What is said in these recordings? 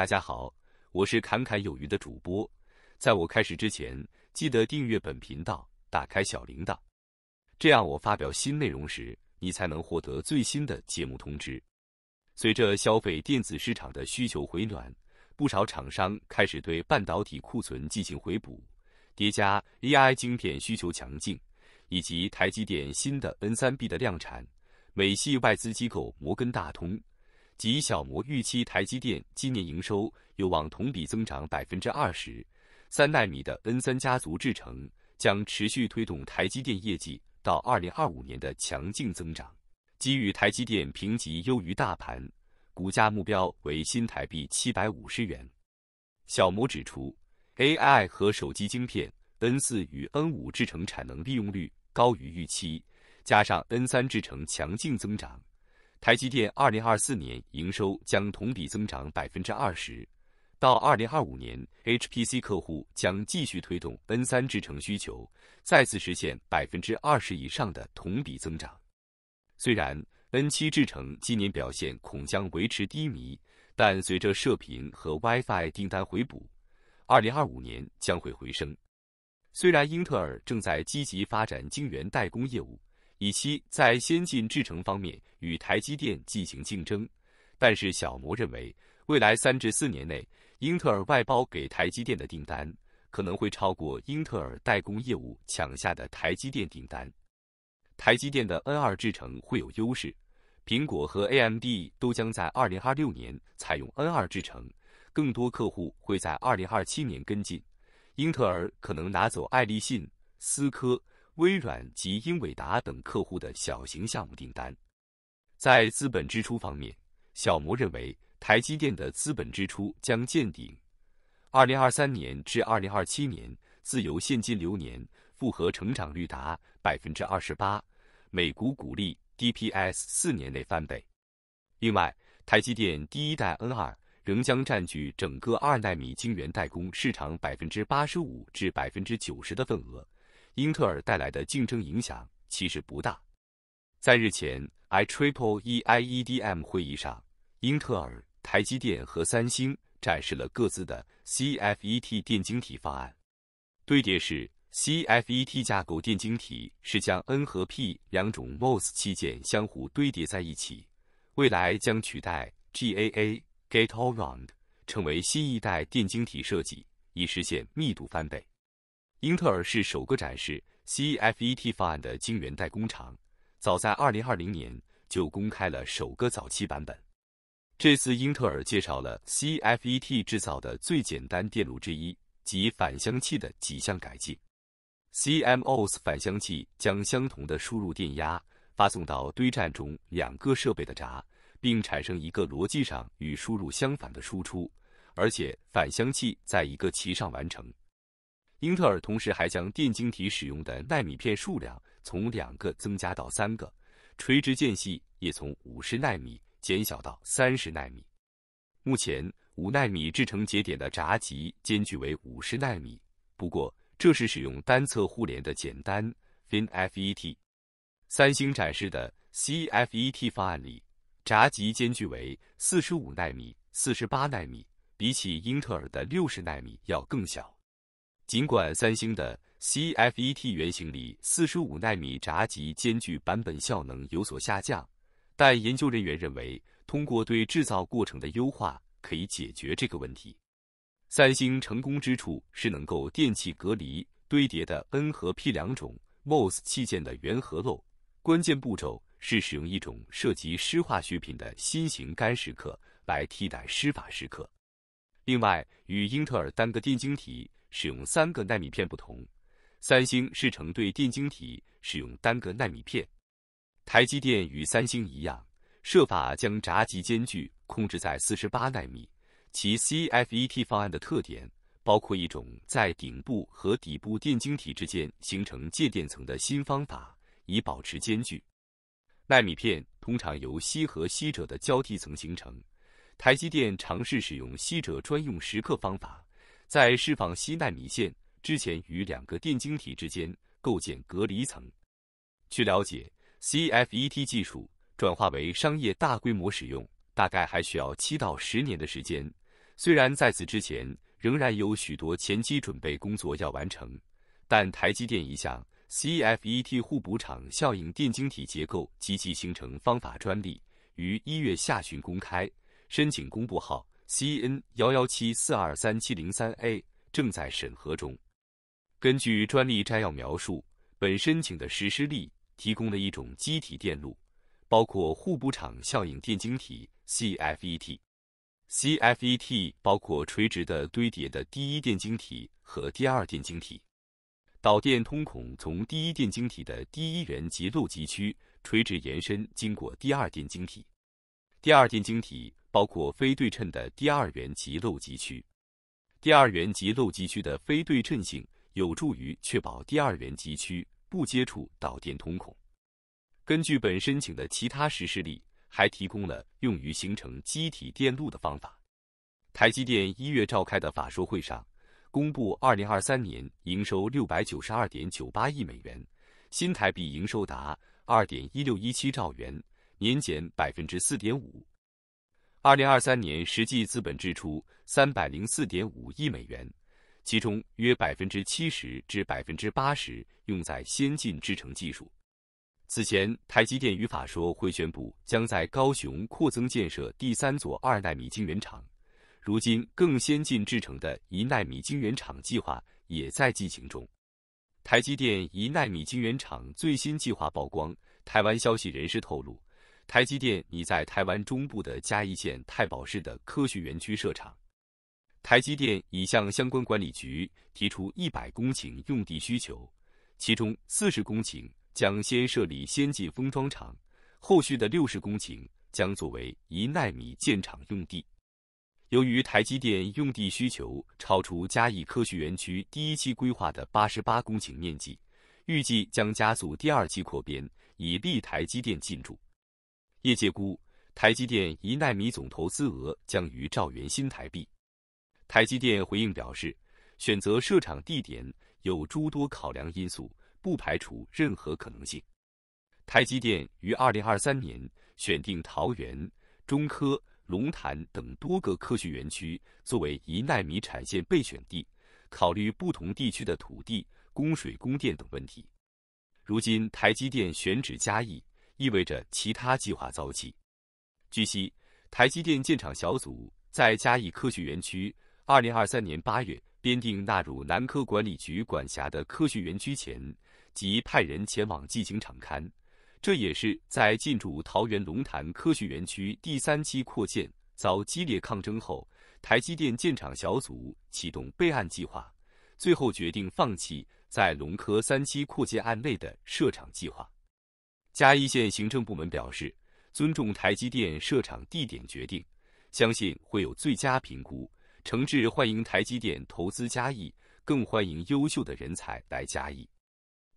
大家好，我是侃侃有余的主播。在我开始之前，记得订阅本频道，打开小铃铛，这样我发表新内容时，你才能获得最新的节目通知。随着消费电子市场的需求回暖，不少厂商开始对半导体库存进行回补，叠加 AI 晶片需求强劲，以及台积电新的 N3B 的量产，美系外资机构摩根大通。即小摩预期，台积电今年营收有望同比增长百分之二十。三纳米的 N 三家族制程将持续推动台积电业绩到二零二五年的强劲增长。给予台积电评级优于大盘，股价目标为新台币七百五十元。小摩指出，AI 和手机晶片 N 四与 N 五制程产能利用率高于预期，加上 N 三制程强劲增长。台积电二零二四年营收将同比增长百分之二十，到二零二五年，HPC 客户将继续推动 N 三制程需求，再次实现百分之二十以上的同比增长。虽然 N 七制程今年表现恐将维持低迷，但随着射频和 WiFi 订单回补，二零二五年将会回升。虽然英特尔正在积极发展晶圆代工业务。以期在先进制程方面与台积电进行竞争，但是小摩认为，未来三至四年内，英特尔外包给台积电的订单可能会超过英特尔代工业务抢下的台积电订单。台积电的 N2 制程会有优势，苹果和 AMD 都将在2026年采用 N2 制程，更多客户会在2027年跟进。英特尔可能拿走爱立信、思科。微软及英伟达等客户的小型项目订单。在资本支出方面，小摩认为台积电的资本支出将见顶。二零二三年至二零二七年自由现金流年复合成长率达百分之二十八，每股股利 DPS 四年内翻倍。另外，台积电第一代 N 二仍将占据整个二纳米晶圆代工市场百分之八十五至百分之九十的份额。英特尔带来的竞争影响其实不大。在日前 I Triple E I E D M 会议上，英特尔、台积电和三星展示了各自的 C F E T 电晶体方案。堆叠式 C F E T 架构电晶体是将 N 和 P 两种 MOS 器件相互堆叠在一起，未来将取代 G A A Gate All Round，成为新一代电晶体设计，以实现密度翻倍。英特尔是首个展示 CFET 方案的晶圆代工厂，早在2020年就公开了首个早期版本。这次，英特尔介绍了 CFET 制造的最简单电路之一及反相器的几项改进。CMOS 反相器将相同的输入电压发送到堆栈中两个设备的闸，并产生一个逻辑上与输入相反的输出，而且反相器在一个其上完成。英特尔同时还将电晶体使用的纳米片数量从两个增加到三个，垂直间隙也从五十纳米减小到三十纳米。目前五纳米制成节点的闸极间距为五十纳米，不过这是使用单侧互联的简单 FinFET。三星展示的 CFET 方案里，闸极间距为四十五纳米、四十八纳米，比起英特尔的六十纳米要更小。尽管三星的 CFET 原型里45纳米闸极间距版本效能有所下降，但研究人员认为，通过对制造过程的优化，可以解决这个问题。三星成功之处是能够电气隔离堆叠的 n 和 p 两种 MOS 器件的原核漏。关键步骤是使用一种涉及湿化学品的新型干蚀刻来替代湿法蚀刻。另外，与英特尔单个电晶体。使用三个纳米片不同，三星是成对电晶体使用单个纳米片。台积电与三星一样，设法将闸极间距控制在四十八纳米。其 CFET 方案的特点包括一种在顶部和底部电晶体之间形成介电层的新方法，以保持间距。纳米片通常由锡和锡者的交替层形成。台积电尝试使用锡者专用蚀刻方法。在释放西纳米线之前，与两个电晶体之间构建隔离层。据了解，CFET 技术转化为商业大规模使用，大概还需要七到十年的时间。虽然在此之前，仍然有许多前期准备工作要完成，但台积电一项 CFET 互补场效应电晶体结构及其形成方法专利，于一月下旬公开申请公布号。C N 幺幺七四二三七零三 A 正在审核中。根据专利摘要描述，本申请的实施例提供了一种机体电路，包括互补场效应电晶体 （C F E T）。C F E T 包括垂直的堆叠的第一电晶体和第二电晶体，导电通孔从第一电晶体的第一元极漏极区垂直延伸，经过第二电晶体，第二电晶体。包括非对称的第二元极漏极区，第二元极漏极区的非对称性有助于确保第二元极区不接触导电通孔。根据本申请的其他实施例，还提供了用于形成机体电路的方法。台积电一月召开的法说会上，公布二零二三年营收六百九十二点九八亿美元，新台币营收达二点一六一七兆元，年减百分之四点五。二零二三年实际资本支出三百零四点五亿美元，其中约百分之七十至百分之八十用在先进制程技术。此前，台积电语法说会宣布将在高雄扩增建设第三座二纳米晶圆厂，如今更先进制程的一纳米晶圆厂计划也在进行中。台积电一纳米晶圆厂最新计划曝光，台湾消息人士透露。台积电已在台湾中部的嘉义县太保市的科学园区设厂。台积电已向相关管理局提出一百公顷用地需求，其中四十公顷将先设立先进封装厂，后续的六十公顷将作为一纳米建厂用地。由于台积电用地需求超出嘉义科学园区第一期规划的八十八公顷面积，预计将加速第二期扩编，以利台积电进驻。业界估台积电一纳米总投资额将于兆元新台币。台积电回应表示，选择设厂地点有诸多考量因素，不排除任何可能性。台积电于二零二三年选定桃园、中科、龙潭等多个科学园区作为一纳米产线备选地，考虑不同地区的土地、供水、供电等问题。如今台积电选址嘉义。意味着其他计划遭弃。据悉，台积电建厂小组在嘉义科学园区二零二三年八月编定纳入南科管理局管辖的科学园区前，即派人前往进行厂勘。这也是在进驻桃园龙潭科学园区第三期扩建遭激烈抗争后，台积电建厂小组启动备案计划，最后决定放弃在龙科三期扩建案内的设厂计划。嘉义县行政部门表示，尊重台积电设厂地点决定，相信会有最佳评估。诚挚欢迎台积电投资嘉义，更欢迎优秀的人才来嘉义。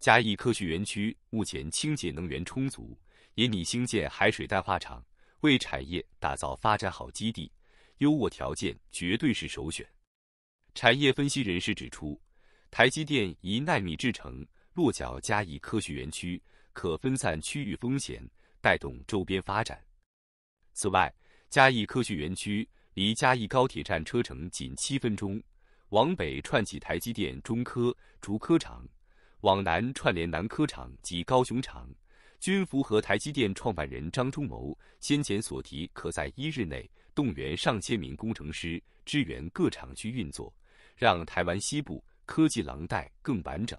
嘉义科学园区目前清洁能源充足，也拟兴建海水淡化厂，为产业打造发展好基地。优渥条件绝对是首选。产业分析人士指出，台积电以耐米制成落脚嘉义科学园区。可分散区域风险，带动周边发展。此外，嘉义科学园区离嘉义高铁站车程仅七分钟，往北串起台积电、中科、竹科厂，往南串联南科厂及高雄厂，均符合台积电创办人张忠谋先前所提，可在一日内动员上千名工程师支援各厂区运作，让台湾西部科技廊带更完整。